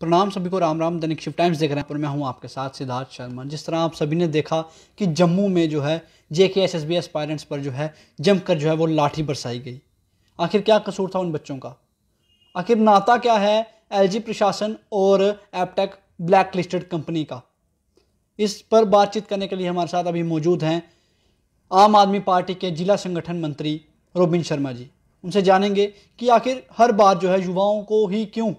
प्रणाम सभी को राम राम दैनिक शिव टाइम्स देख रहे हैं पर मैं हूं आपके साथ सिद्धार्थ शर्मा जिस तरह आप सभी ने देखा कि जम्मू में जो है जे के एस एस बी एस्पायरेंट्स पर जो है जमकर जो है वो लाठी बरसाई गई आखिर क्या कसूर था उन बच्चों का आखिर नाता क्या है जी प्रशासन और एपटेक ब्लैक लिस्टेड कंपनी का इस पर बातचीत करने के लिए हमारे साथ अभी मौजूद हैं आम आदमी पार्टी के जिला संगठन मंत्री रोबिन शर्मा जी उनसे जानेंगे कि आखिर हर बार जो है युवाओं को ही क्यों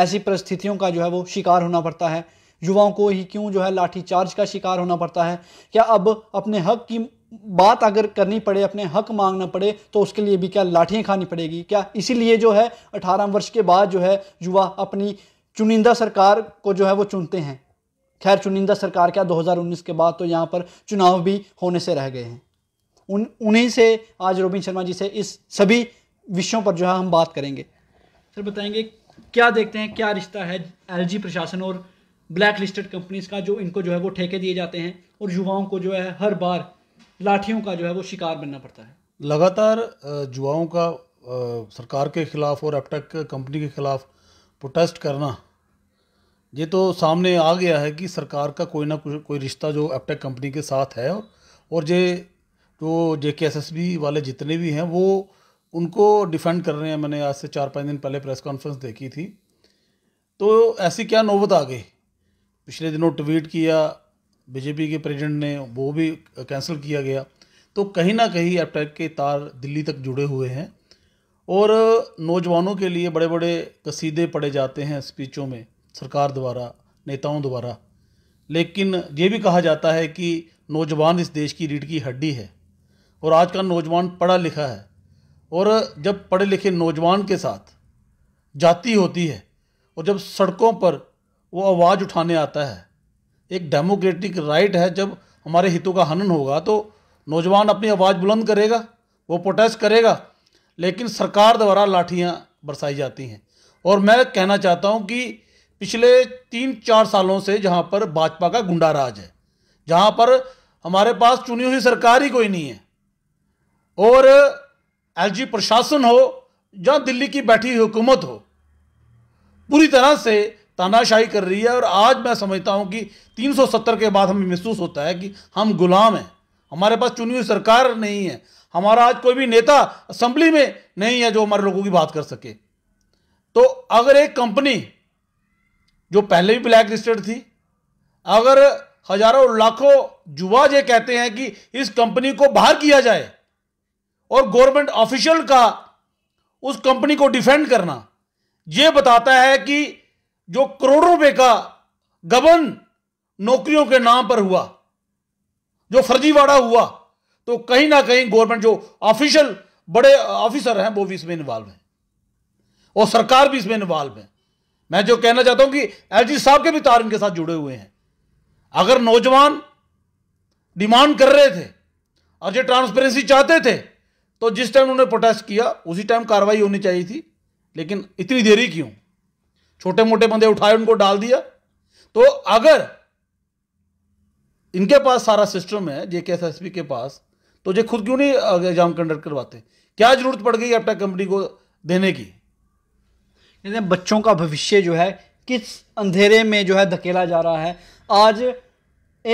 ऐसी परिस्थितियों का जो है वो शिकार होना पड़ता है युवाओं को ही क्यों जो है लाठीचार्ज का शिकार होना पड़ता है क्या अब अपने हक की बात अगर करनी पड़े अपने हक मांगना पड़े तो उसके लिए भी क्या लाठियाँ खानी पड़ेगी क्या इसीलिए जो है अठारह वर्ष के बाद जो है युवा अपनी चुनिंदा सरकार को जो है वो चुनते हैं खैर चुनिंदा सरकार क्या 2019 के बाद तो यहाँ पर चुनाव भी होने से रह गए हैं उन उन्हीं से आज रोबिन शर्मा जी से इस सभी विषयों पर जो है हम बात करेंगे सर बताएंगे क्या देखते हैं क्या रिश्ता है एल प्रशासन और ब्लैक लिस्टेड कंपनीज का जो इनको जो है वो ठेके दिए जाते हैं और युवाओं को जो है हर बार लाठियों का जो है वो शिकार बनना पड़ता है लगातार युवाओं का सरकार के ख़िलाफ़ और एपटेक कंपनी के ख़िलाफ़ प्रोटेस्ट करना ये तो सामने आ गया है कि सरकार का कोई ना कोई कोई रिश्ता जो एपटेक कंपनी के साथ है और ये जो जे के एस एस बी वाले जितने भी हैं वो उनको डिफेंड कर रहे हैं मैंने आज से चार पाँच दिन पहले प्रेस कॉन्फ्रेंस देखी थी तो ऐसी क्या नौबत आ गई पिछले दिनों ट्वीट किया बीजेपी के प्रेजिडेंट ने वो भी कैंसिल किया गया तो कहीं ना कहीं एपटेक के तार दिल्ली तक जुड़े हुए हैं और नौजवानों के लिए बड़े बड़े कसीदे पढ़े जाते हैं स्पीचों में सरकार द्वारा नेताओं द्वारा लेकिन ये भी कहा जाता है कि नौजवान इस देश की रीढ़ की हड्डी है और आज का नौजवान पढ़ा लिखा है और जब पढ़े लिखे नौजवान के साथ जाती होती है और जब सड़कों पर वो आवाज़ उठाने आता है एक डेमोक्रेटिक राइट है जब हमारे हितों का हनन होगा तो नौजवान अपनी आवाज़ बुलंद करेगा वो प्रोटेस्ट करेगा लेकिन सरकार द्वारा लाठियाँ बरसाई जाती हैं और मैं कहना चाहता हूँ कि पिछले तीन चार सालों से जहाँ पर भाजपा का गुंडा राज है जहाँ पर हमारे पास चुनी हुई सरकार ही कोई नहीं है और एलजी प्रशासन हो या दिल्ली की बैठी हुकूमत हो पूरी तरह से तानाशाही कर रही है और आज मैं समझता हूँ कि 370 के बाद हमें महसूस होता है कि हम गुलाम हैं हमारे पास चुनी हुई सरकार नहीं है हमारा आज कोई भी नेता असम्बली में नहीं है जो हमारे लोगों की बात कर सके तो अगर एक कंपनी जो पहले भी ब्लैक लिस्टेड थी अगर हजारों लाखों युवा ये कहते हैं कि इस कंपनी को बाहर किया जाए और गवर्नमेंट ऑफिशियल का उस कंपनी को डिफेंड करना यह बताता है कि जो करोड़ों रुपए का गबन नौकरियों के नाम पर हुआ जो फर्जीवाड़ा हुआ तो कहीं ना कहीं गवर्नमेंट जो ऑफिशियल बड़े ऑफिसर हैं वो भी इसमें इन्वॉल्व हैं और सरकार भी इसमें इन्वॉल्व है मैं जो कहना चाहता हूं कि एल साहब के भी तार इनके साथ जुड़े हुए हैं अगर नौजवान डिमांड कर रहे थे और जो ट्रांसपेरेंसी चाहते थे तो जिस टाइम उन्होंने प्रोटेस्ट किया उसी टाइम कार्रवाई होनी चाहिए थी लेकिन इतनी देरी क्यों छोटे मोटे बंदे उठाए उनको डाल दिया तो अगर इनके पास सारा सिस्टम है जेके एस के पास तो ये खुद क्यों नहीं एग्जाम कंडक्ट करवाते क्या जरूरत पड़ गई अपना कंपनी को देने की बच्चों का भविष्य जो है किस अंधेरे में जो है धकेला जा रहा है आज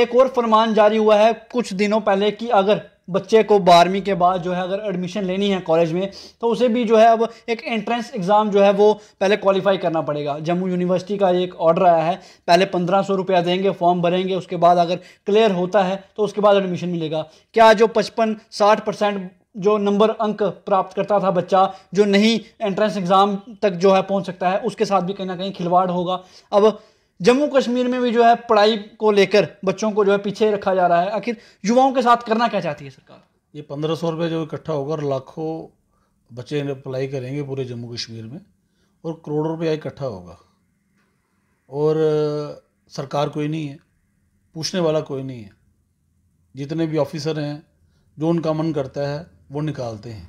एक और फरमान जारी हुआ है कुछ दिनों पहले कि अगर बच्चे को बारहवीं के बाद जो है अगर एडमिशन लेनी है कॉलेज में तो उसे भी जो है अब एक एंट्रेंस एग्ज़ाम जो है वो पहले क्वालिफाई करना पड़ेगा जम्मू यूनिवर्सिटी का एक ऑर्डर आया है पहले पंद्रह सौ रुपया देंगे फॉर्म भरेंगे उसके बाद अगर क्लियर होता है तो उसके बाद एडमिशन मिलेगा क्या जो पचपन साठ परसेंट जो नंबर अंक प्राप्त करता था बच्चा जो नहीं एंट्रेंस एग्ज़ाम तक जो है पहुँच सकता है उसके साथ भी कहीं ना कहीं खिलवाड़ होगा अब जम्मू कश्मीर में भी जो है पढ़ाई को लेकर बच्चों को जो है पीछे रखा जा रहा है आखिर युवाओं के साथ करना क्या चाहती है सरकार ये पंद्रह सौ रुपये जो इकट्ठा और लाखों बच्चे अप्लाई करेंगे पूरे जम्मू कश्मीर में और करोड़ों रुपया इकट्ठा होगा और सरकार कोई नहीं है पूछने वाला कोई नहीं है जितने भी ऑफिसर हैं जो उनका मन करता है वो निकालते हैं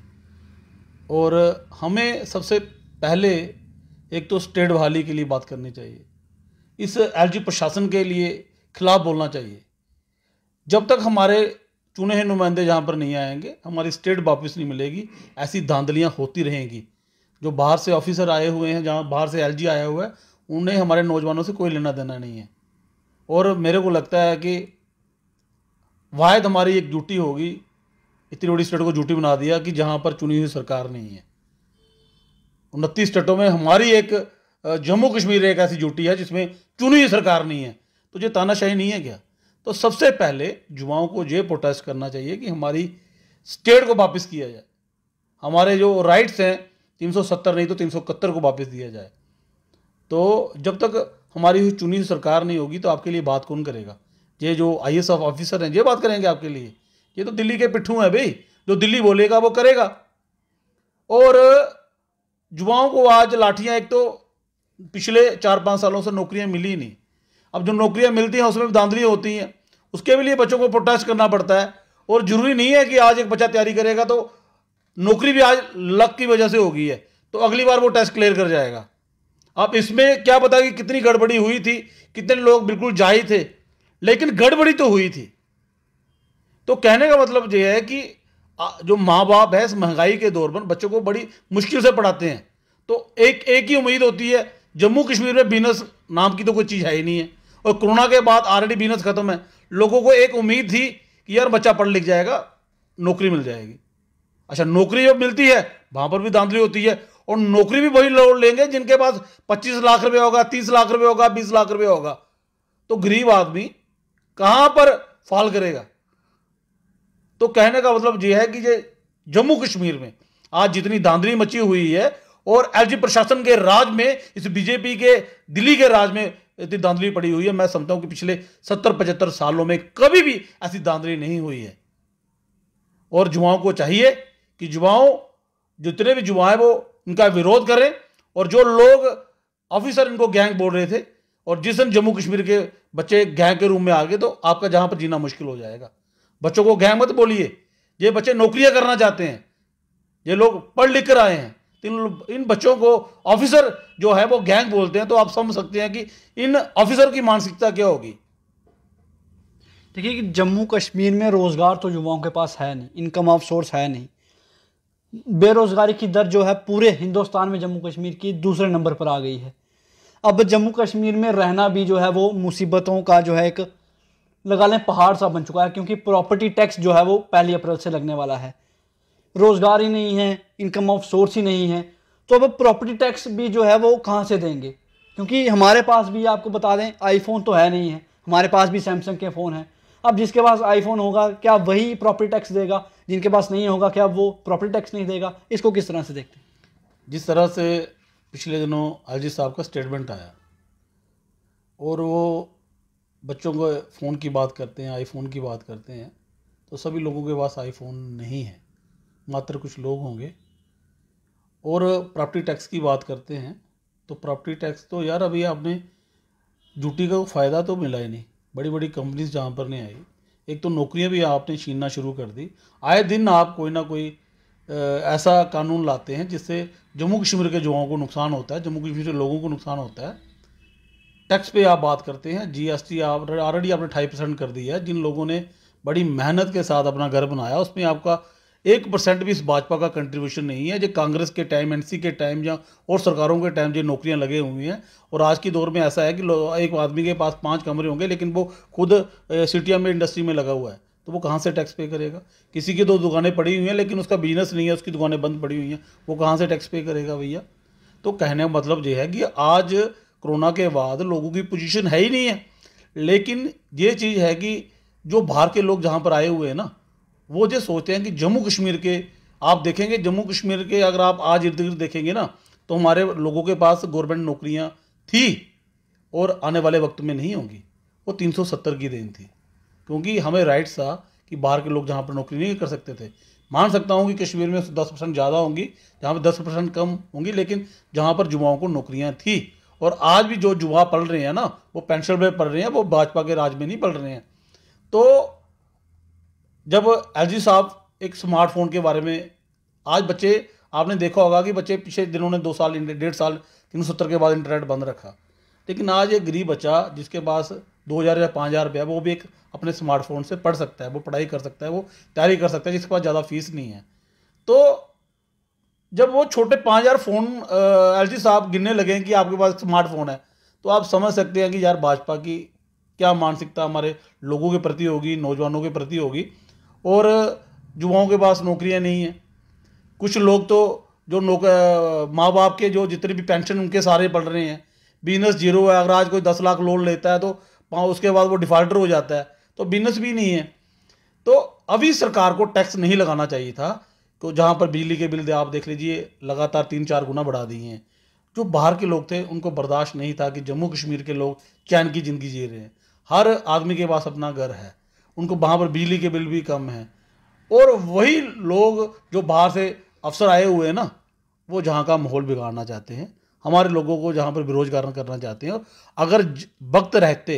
और हमें सबसे पहले एक तो स्टेट बहाली के लिए बात करनी चाहिए इस एलजी प्रशासन के लिए खिलाफ बोलना चाहिए जब तक हमारे चुने हुए नुमाइंदे यहाँ पर नहीं आएंगे हमारी स्टेट वापस नहीं मिलेगी ऐसी धांधलियाँ होती रहेंगी जो बाहर से ऑफिसर आए हुए हैं जहाँ बाहर से एलजी आया हुआ है उन्हें हमारे नौजवानों से कोई लेना देना नहीं है और मेरे को लगता है कि वायद हमारी एक ड्यूटी होगी इतनी बड़ी स्टेट को ड्यूटी बना दिया कि जहाँ पर चुनी हुई सरकार नहीं है उनतीस स्टेटों में हमारी एक जम्मू कश्मीर एक ऐसी जूटी है जिसमें चुनी हुई सरकार नहीं है तो ये तानाशाही नहीं है क्या तो सबसे पहले युवाओं को ये प्रोटेस्ट करना चाहिए कि हमारी स्टेट को वापस किया जाए हमारे जो राइट्स हैं 370 नहीं तो तीन को वापस दिया जाए तो जब तक हमारी चुनी हुई सरकार नहीं होगी तो आपके लिए बात कौन करेगा ये जो आई एस ऑफिसर हैं ये बात करेंगे आपके लिए ये तो दिल्ली के पिट्ठू हैं भाई जो दिल्ली बोलेगा वो करेगा और युवाओं को आज लाठियां एक तो पिछले चार पाँच सालों से नौकरियाँ मिली नहीं अब जो नौकरियाँ मिलती हैं उसमें भी धांधली होती हैं उसके भी लिए बच्चों को प्रोटेस्ट करना पड़ता है और जरूरी नहीं है कि आज एक बच्चा तैयारी करेगा तो नौकरी भी आज लक की वजह से होगी है तो अगली बार वो टेस्ट क्लियर कर जाएगा अब इसमें क्या पता कि कितनी गड़बड़ी हुई थी कितने लोग बिल्कुल जाए थे लेकिन गड़बड़ी तो हुई थी तो कहने का मतलब यह है कि जो माँ बाप है इस महंगाई के दौर पर बच्चों को बड़ी मुश्किल से पढ़ाते हैं तो एक एक ही उम्मीद होती है जम्मू कश्मीर में बिजनेस नाम की तो कोई चीज़ है ही नहीं है और कोरोना के बाद ऑलरेडी बिजनेस ख़त्म है लोगों को एक उम्मीद थी कि यार बच्चा पढ़ लिख जाएगा नौकरी मिल जाएगी अच्छा नौकरी जब मिलती है वहाँ पर भी धांधली होती है और नौकरी भी वही लोग लेंगे जिनके पास पच्चीस लाख रुपये होगा तीस लाख रुपये होगा बीस लाख रुपये होगा तो गरीब आदमी कहाँ पर फॉल करेगा तो कहने का मतलब यह है कि ये जम्मू कश्मीर में आज जितनी धांधली मची हुई है और एलजी प्रशासन के राज में इस बीजेपी के दिल्ली के राज में इतनी धांधली पड़ी हुई है मैं समझता हूं कि पिछले सत्तर पचहत्तर सालों में कभी भी ऐसी धांधली नहीं हुई है और युवाओं को चाहिए कि युवाओं जितने भी युवा हैं वो इनका विरोध करें और जो लोग ऑफिसर इनको गैंग बोल रहे थे और जिस दिन जम्मू कश्मीर के बच्चे गैंग के रूम में आ गए तो आपका जहां पर जीना मुश्किल हो जाएगा बच्चों को गैंग मत बोलिए ये बच्चे नौकरियां करना चाहते हैं ये लोग पढ़ लिख कर आए हैं इन इन बच्चों को ऑफिसर जो है वो गैंग बोलते हैं तो आप समझ सकते हैं कि इन ऑफिसर की मानसिकता क्या होगी देखिए कि जम्मू कश्मीर में रोज़गार तो युवाओं के पास है नहीं इनकम ऑफ सोर्स है नहीं बेरोज़गारी की दर जो है पूरे हिंदुस्तान में जम्मू कश्मीर की दूसरे नंबर पर आ गई है अब जम्मू कश्मीर में रहना भी जो है वो मुसीबतों का जो है एक लगा लें पहाड़ सा बन चुका है क्योंकि प्रॉपर्टी टैक्स जो है वो पहली अप्रैल से लगने वाला है रोज़गार ही नहीं है इनकम ऑफ सोर्स ही नहीं है तो अब प्रॉपर्टी टैक्स भी जो है वो कहाँ से देंगे क्योंकि हमारे पास भी आपको बता दें आईफोन तो है नहीं है हमारे पास भी सैमसंग के फ़ोन हैं अब जिसके पास आईफोन होगा क्या वही प्रॉपर्टी टैक्स देगा जिनके पास नहीं होगा क्या वो प्रॉपर्टी टैक्स नहीं देगा इसको किस तरह से देखते हैं जिस तरह से पिछले दिनों हाजी साहब का स्टेटमेंट आया और वो बच्चों को फ़ोन की बात करते हैं आईफोन की बात करते हैं तो सभी लोगों के पास आईफोन नहीं है मात्र कुछ लोग होंगे और प्रॉपर्टी टैक्स की बात करते हैं तो प्रॉपर्टी टैक्स तो यार अभी आपने ड्यूटी का फ़ायदा तो मिला ही नहीं बड़ी बड़ी कंपनीज जहाँ पर नहीं आई एक तो नौकरियाँ भी आपने छीनना शुरू कर दी आए दिन आप कोई ना कोई ऐसा कानून लाते हैं जिससे जम्मू कश्मीर के युवाओं को नुकसान होता है जम्मू कश्मीर के लोगों को नुकसान होता है टैक्स पे आप बात करते हैं जीएसटी आप ऑलरेडी आपने ढाई परसेंट कर दी है जिन लोगों ने बड़ी मेहनत के साथ अपना घर बनाया उसमें आपका एक परसेंट भी इस भाजपा का कंट्रीब्यूशन नहीं है जो कांग्रेस के टाइम एनसी के टाइम या और सरकारों के टाइम जो नौकरियां लगे हुई हैं और आज के दौर में ऐसा है कि एक आदमी के पास पांच कमरे होंगे लेकिन वो खुद सिटिया में इंडस्ट्री में लगा हुआ है तो वो कहाँ से टैक्स पे करेगा किसी की दो दुकानें पड़ी हुई हैं लेकिन उसका बिजनेस नहीं है उसकी दुकानें बंद पड़ी हुई हैं वो कहाँ से टैक्स पे करेगा भैया तो कहने का मतलब ये है कि आज कोरोना के बाद लोगों की पोजीशन है ही नहीं है लेकिन ये चीज़ है कि जो बाहर के लोग जहाँ पर आए हुए हैं ना वो ये सोचते हैं कि जम्मू कश्मीर के आप देखेंगे जम्मू कश्मीर के अगर आप आज इर्द गिर्द देखेंगे ना तो हमारे लोगों के पास गवर्नमेंट नौकरियाँ थी और आने वाले वक्त में नहीं होंगी वो 370 की देन थी क्योंकि हमें राइट्स था कि बाहर के लोग जहाँ पर नौकरी नहीं कर सकते थे मान सकता हूँ कि कश्मीर में दस परसेंट ज़्यादा होंगी जहाँ पर दस परसेंट कम होंगी लेकिन जहाँ पर युवाओं को नौकरियाँ थी और आज भी जो युवा पढ़ रहे हैं ना वो पेंशन पे पढ़ रहे हैं वो भाजपा के राज में नहीं पढ़ रहे हैं तो जब एल साहब एक स्मार्टफोन के बारे में आज बच्चे आपने देखा होगा कि बच्चे पिछले दिनों ने दो साल डेढ़ साल तीन सत्तर के बाद इंटरनेट बंद रखा लेकिन आज एक गरीब बच्चा जिसके पास दो हज़ार या पाँच हज़ार रुपया वो भी एक अपने स्मार्टफोन से पढ़ सकता है वो पढ़ाई कर सकता है वो तैयारी कर सकता है जिसके पास ज़्यादा फीस नहीं है तो जब वो छोटे पाँच हज़ार फ़ोन एल साहब गिनने लगे कि आपके पास स्मार्टफोन है तो आप समझ सकते हैं कि यार भाजपा की क्या मानसिकता हमारे लोगों के प्रति होगी नौजवानों के प्रति होगी और युवाओं के पास नौकरियां नहीं हैं कुछ लोग तो जो नौक माँ बाप के जो जितने भी पेंशन उनके सारे पड़ रहे हैं बिजनेस जीरो है अगर आज कोई दस लाख लोन लेता है तो उसके बाद वो डिफ़ाल्टर हो जाता है तो बिजनेस भी नहीं है तो अभी सरकार को टैक्स नहीं लगाना चाहिए था तो जहाँ पर बिजली के बिल दे आप देख लीजिए लगातार तीन चार गुना बढ़ा दिए हैं जो बाहर के लोग थे उनको बर्दाश्त नहीं था कि जम्मू कश्मीर के लोग चैन की ज़िंदगी जी रहे हैं हर आदमी के पास अपना घर है उनको वहाँ पर बिजली के बिल भी कम हैं और वही लोग जो बाहर से अफसर आए हुए हैं ना वो जहाँ का माहौल बिगाड़ना चाहते हैं हमारे लोगों को जहाँ पर बेरोजगार करना चाहते हैं और अगर वक्त रहते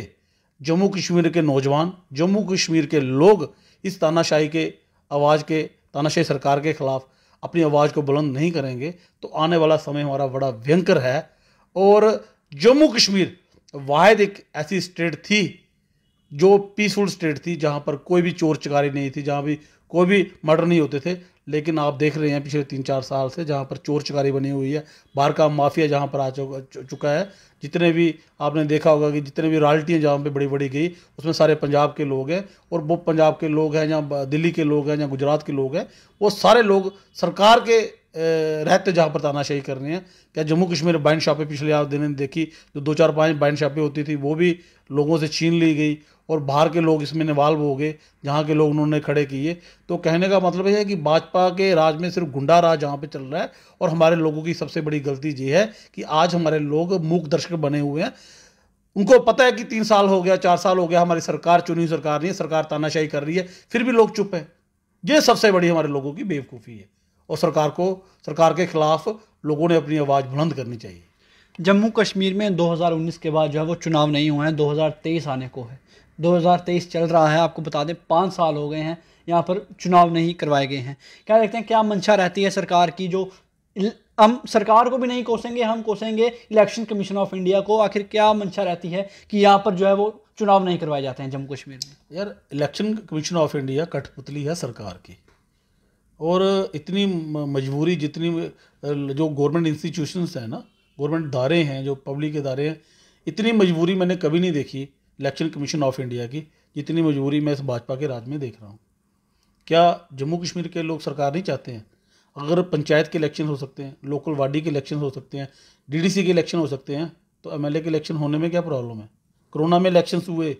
जम्मू कश्मीर के नौजवान जम्मू कश्मीर के लोग इस तानाशाही के आवाज़ के तानाशाही सरकार के ख़िलाफ़ अपनी आवाज़ को बुलंद नहीं करेंगे तो आने वाला समय हमारा बड़ा भयंकर है और जम्मू कश्मीर वाहिद एक ऐसी स्टेट थी जो पीसफुल स्टेट थी जहाँ पर कोई भी चोर चकारी नहीं थी जहाँ भी कोई भी मर्डर नहीं होते थे लेकिन आप देख रहे हैं पिछले तीन चार साल से जहाँ पर चोर चकारी बनी हुई है बाहर का माफिया जहाँ पर आ चुका है जितने भी आपने देखा होगा कि जितने भी रॉयल्टियाँ जहाँ पे बड़ी बड़ी गई उसमें सारे पंजाब के लोग हैं और वो पंजाब के लोग हैं या दिल्ली के लोग हैं या गुजरात के लोग हैं वो सारे लोग सरकार के रहते जहाँ पर तानाशाही करनी है क्या जम्मू कश्मीर बाइंड शॉपें पिछले आप दिन देखी जो दो चार पाँच बाइंड शॉपें होती थी वो भी लोगों से छीन ली गई और बाहर के लोग इसमें निवाल्व हो गए जहाँ के लोग उन्होंने खड़े किए तो कहने का मतलब यह है कि भाजपा के राज में सिर्फ गुंडा राज जहाँ पे चल रहा है और हमारे लोगों की सबसे बड़ी गलती ये है कि आज हमारे लोग मूक दर्शक बने हुए हैं उनको पता है कि तीन साल हो गया चार साल हो गया हमारी सरकार चुनी सरकार नहीं है सरकार तानाशाही कर रही है फिर भी लोग चुप हैं ये सबसे बड़ी हमारे लोगों की बेवकूफ़ी है और सरकार को सरकार के खिलाफ लोगों ने अपनी आवाज़ बुलंद करनी चाहिए जम्मू कश्मीर में 2019 के बाद जो है वो चुनाव नहीं हुए हैं 2023 आने को है 2023 चल रहा है आपको बता दें पाँच साल हो गए हैं यहाँ पर चुनाव नहीं करवाए गए हैं क्या देखते हैं क्या मंशा रहती है सरकार की जो हम सरकार को भी नहीं कोसेंगे हम कोसेंगे इलेक्शन कमीशन ऑफ इंडिया को आखिर क्या मंशा रहती है कि यहाँ पर जो है वो चुनाव नहीं करवाए जाते हैं जम्मू कश्मीर में यार इलेक्शन कमीशन ऑफ इंडिया कठपुतली है सरकार की और इतनी मजबूरी जितनी जो गवर्नमेंट इंस्टीट्यूशंस हैं ना गवर्नमेंट इदारे हैं जो पब्लिक इदारे हैं इतनी मजबूरी मैंने कभी नहीं देखी इलेक्शन कमीशन ऑफ इंडिया की जितनी मजबूरी मैं इस भाजपा के राज में देख रहा हूँ क्या जम्मू कश्मीर के लोग सरकार नहीं चाहते हैं अगर पंचायत के इलेक्शन हो सकते हैं लोकल वाडी के इलेक्शन हो सकते हैं डीडीसी के इलेक्शन हो सकते हैं तो एमएलए के इलेक्शन होने में क्या प्रॉब्लम है कोरोना में इलेक्शंस हुए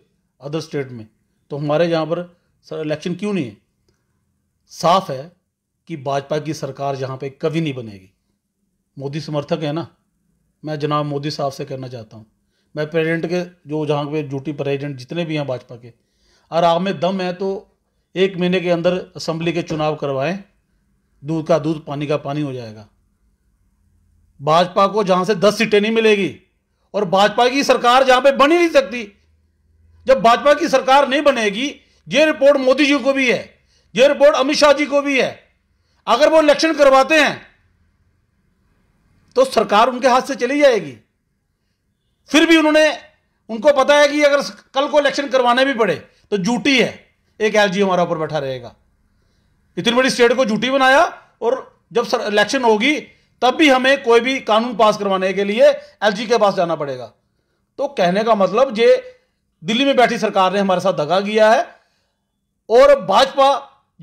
अदर स्टेट में तो हमारे यहाँ पर इलेक्शन क्यों नहीं है साफ है कि भाजपा की सरकार यहाँ पे कभी नहीं बनेगी मोदी समर्थक है ना मैं जनाब मोदी साहब से कहना चाहता हूँ मैं प्रेजिडेंट के जो जहाँ पे ड्यूटी प्रेजिडेंट जितने भी हैं भाजपा के और आप में दम है तो एक महीने के अंदर असम्बली के चुनाव करवाएं दूध का दूध पानी का पानी हो जाएगा भाजपा को जहाँ से दस सीटें नहीं मिलेगी और भाजपा की सरकार जहाँ पे बन ही नहीं सकती जब भाजपा की सरकार नहीं बनेगी ये रिपोर्ट मोदी जी को भी है ये रिपोर्ट अमित शाह जी को भी है अगर वो इलेक्शन करवाते हैं तो सरकार उनके हाथ से चली जाएगी फिर भी उन्होंने उनको पता है कि अगर कल को इलेक्शन करवाने भी पड़े तो जूटी है एक एल हमारा ऊपर बैठा रहेगा इतनी बड़ी स्टेट को जूटी बनाया और जब इलेक्शन होगी तब भी हमें कोई भी कानून पास करवाने के लिए एलजी के पास जाना पड़ेगा तो कहने का मतलब ये दिल्ली में बैठी सरकार ने हमारे साथ दगा किया है और भाजपा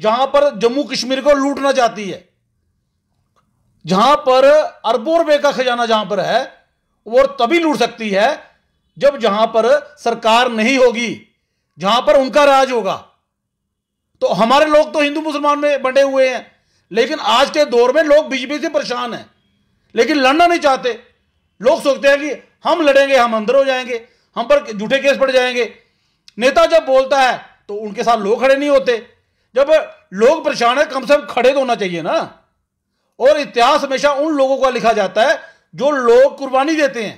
जहां पर जम्मू कश्मीर को लूटना चाहती है जहां पर अरबों रुपए का खजाना जहां पर है वो तभी लूट सकती है जब जहां पर सरकार नहीं होगी जहां पर उनका राज होगा तो हमारे लोग तो हिंदू मुसलमान में बंटे हुए हैं लेकिन आज के दौर में लोग बीजेपी से परेशान हैं लेकिन लड़ना नहीं चाहते लोग सोचते हैं कि हम लड़ेंगे हम अंदर हो जाएंगे हम पर झूठे केस पड़ जाएंगे नेता जब बोलता है तो उनके साथ लोग खड़े नहीं होते जब लोग परेशान है कम से कम खड़े तो होना चाहिए ना और इतिहास हमेशा उन लोगों का लिखा जाता है जो लोग कुर्बानी देते हैं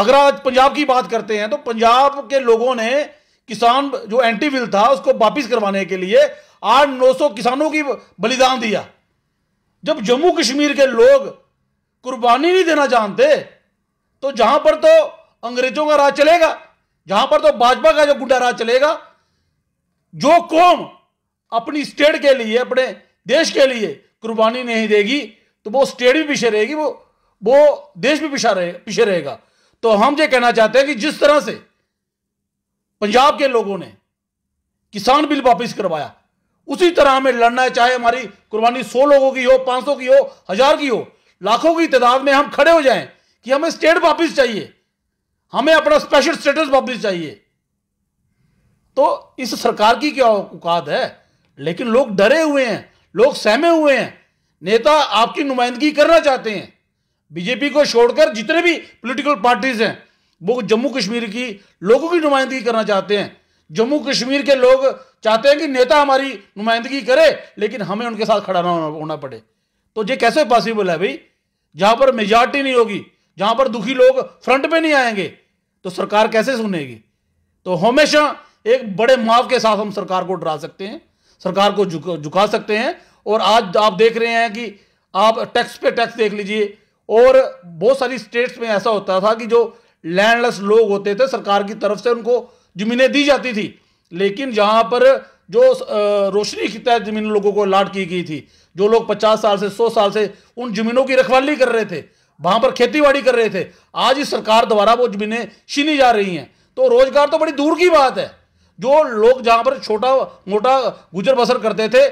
अगर आज पंजाब की बात करते हैं तो पंजाब के लोगों ने किसान जो एंटी बिल था उसको वापिस करवाने के लिए आठ नौ सौ किसानों की बलिदान दिया जब जम्मू कश्मीर के लोग कुर्बानी नहीं देना जानते तो जहां पर तो अंग्रेजों का राज चलेगा जहां पर तो भाजपा का जो गुंडा राज चलेगा जो कौम अपनी स्टेट के लिए अपने देश के लिए कुर्बानी नहीं देगी तो वो स्टेट भी पीछे रहेगी वो वो देश भी पीछा रहे पीछे रहेगा तो हम ये कहना चाहते हैं कि जिस तरह से पंजाब के लोगों ने किसान बिल वापस करवाया उसी तरह हमें लड़ना है चाहे हमारी कुर्बानी सौ लोगों की हो पांच सौ की हो हजार की हो लाखों की तादाद में हम खड़े हो जाएं कि हमें स्टेट वापस चाहिए हमें अपना स्पेशल स्टेटस वापस चाहिए तो इस सरकार की क्या औकात है लेकिन लोग डरे हुए हैं लोग सहमे हुए हैं नेता आपकी नुमाइंदगी करना चाहते हैं बीजेपी को छोड़कर जितने भी पॉलिटिकल पार्टीज हैं वो जम्मू कश्मीर की लोगों की नुमाइंदगी करना चाहते हैं जम्मू कश्मीर के लोग चाहते हैं कि नेता हमारी नुमाइंदगी करे लेकिन हमें उनके साथ खड़ा ना होना पड़े तो ये कैसे पॉसिबल है भाई जहां पर मेजॉरिटी नहीं होगी जहां पर दुखी लोग फ्रंट पे नहीं आएंगे तो सरकार कैसे सुनेगी तो हमेशा एक बड़े माव के साथ हम सरकार को डरा सकते हैं सरकार को झुका झुका सकते हैं और आज आप देख रहे हैं कि आप टैक्स पे टैक्स देख लीजिए और बहुत सारी स्टेट्स में ऐसा होता था कि जो लैंडलेस लोग होते थे सरकार की तरफ से उनको ज़मीनें दी जाती थी लेकिन जहां पर जो रोशनी की तहत ज़मीन लोगों को लाट की गई थी जो लोग पचास साल से सौ साल से उन ज़मीनों की रखवाली कर रहे थे वहाँ पर खेती कर रहे थे आज इस सरकार द्वारा वो ज़मीनें छीनी जा रही हैं तो रोज़गार तो बड़ी दूर की बात है जो लोग जहां पर छोटा मोटा गुजर बसर करते थे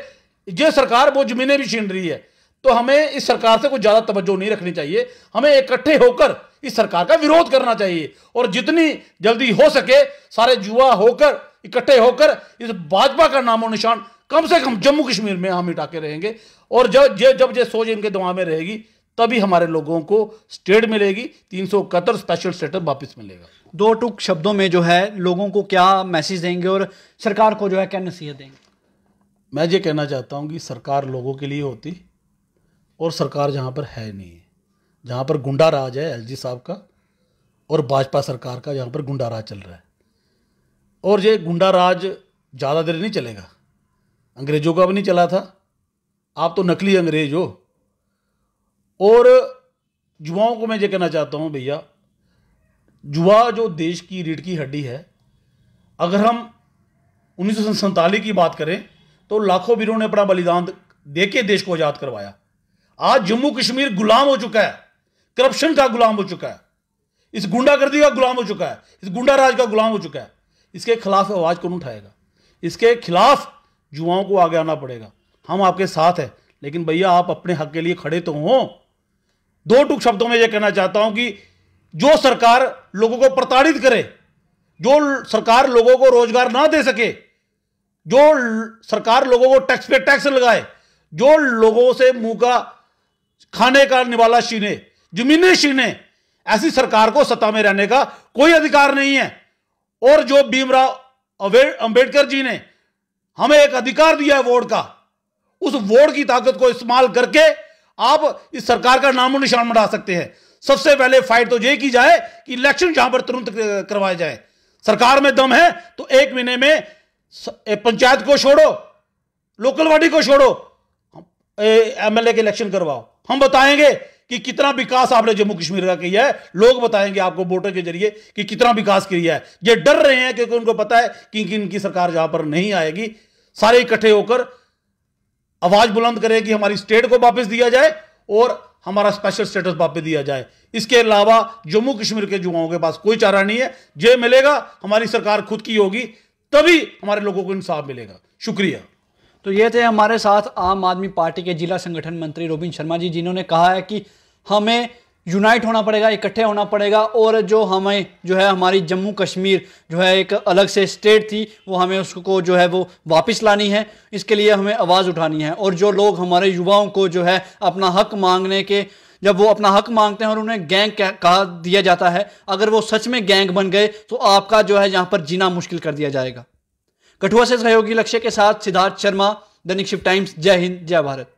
ये सरकार वो जमीने भी छीन रही है तो हमें इस सरकार से कुछ ज्यादा तवज्जो नहीं रखनी चाहिए हमें इकट्ठे होकर इस सरकार का विरोध करना चाहिए और जितनी जल्दी हो सके सारे युवा होकर इकट्ठे होकर इस भाजपा का नामो निशान कम से कम जम्मू कश्मीर में हम मिटा के रहेंगे और जब ये जब ये सोच इनके दिमाग में रहेगी तभी हमारे लोगों को स्टेट मिलेगी तीन सौ इकहत्तर स्पेशल स्टेटस वापस मिलेगा दो टुक शब्दों में जो है लोगों को क्या मैसेज देंगे और सरकार को जो है क्या नसीहत देंगे मैं ये कहना चाहता हूँ कि सरकार लोगों के लिए होती और सरकार जहाँ पर है नहीं है जहाँ पर गुंडा राज है एल साहब का और भाजपा सरकार का जहाँ पर गुंडा राज चल रहा है और ये गुंडा राज ज़्यादा देर नहीं चलेगा अंग्रेज़ों का भी नहीं चला था आप तो नकली अंग्रेज हो और युवाओं को मैं ये कहना चाहता हूँ भैया जुआ जो देश की रीढ़ की हड्डी है अगर हम उन्नीस सौ की बात करें तो लाखों वीरों ने अपना बलिदान दे के देश को आज़ाद करवाया आज जम्मू कश्मीर गुलाम हो चुका है करप्शन का गुलाम हो चुका है इस गुंडागर्दी का गुलाम हो चुका है इस गुंडा राज का गुलाम हो चुका है इसके खिलाफ आवाज़ कौन उठाएगा इसके खिलाफ युवाओं को आगे आना पड़ेगा हम आपके साथ हैं लेकिन भैया आप अपने हक के लिए खड़े तो हों दो टुक शब्दों में यह कहना चाहता हूं कि जो सरकार लोगों को प्रताड़ित करे जो सरकार लोगों को रोजगार ना दे सके जो सरकार लोगों को टैक्स पे टैक्स लगाए जो लोगों से मुंह का खाने का निवाला छीने जमीने छीने ऐसी सरकार को सत्ता में रहने का कोई अधिकार नहीं है और जो भीमराव अंबेडकर जी ने हमें एक अधिकार दिया है वोट का उस वोट की ताकत को इस्तेमाल करके आप इस सरकार का नामो निशान बना सकते हैं सबसे पहले फाइट तो ये की जाए कि इलेक्शन यहां पर तुरंत करवाया जाए सरकार में दम है तो एक महीने में पंचायत को छोड़ो लोकल बॉडी को छोड़ो एमएलए के इलेक्शन करवाओ हम बताएंगे कि कितना विकास आपने जम्मू कश्मीर का किया है लोग बताएंगे आपको वोटर के जरिए कि कितना विकास किया है ये डर रहे हैं क्योंकि उनको पता है कि इनकी सरकार जहां पर नहीं आएगी सारे इकट्ठे होकर आवाज बुलंद करें कि हमारी स्टेट को वापस दिया जाए और हमारा स्पेशल स्टेटस वहाँ पे दिया जाए इसके अलावा जम्मू कश्मीर के युवाओं के पास कोई चारा नहीं है जो मिलेगा हमारी सरकार खुद की होगी तभी हमारे लोगों को इंसाफ मिलेगा शुक्रिया तो ये थे हमारे साथ आम आदमी पार्टी के जिला संगठन मंत्री रोबिन शर्मा जी जिन्होंने कहा है कि हमें यूनाइट होना पड़ेगा इकट्ठे होना पड़ेगा और जो हमें जो है हमारी जम्मू कश्मीर जो है एक अलग से स्टेट थी वो हमें उसको जो है वो वापस लानी है इसके लिए हमें आवाज़ उठानी है और जो लोग हमारे युवाओं को जो है अपना हक मांगने के जब वो अपना हक मांगते हैं और उन्हें गैंग कहा दिया जाता है अगर वो सच में गैंग बन गए तो आपका जो है यहाँ पर जीना मुश्किल कर दिया जाएगा कठुआ से सहयोगी लक्ष्य के साथ सिद्धार्थ शर्मा दैनिक शिव टाइम्स जय हिंद जय भारत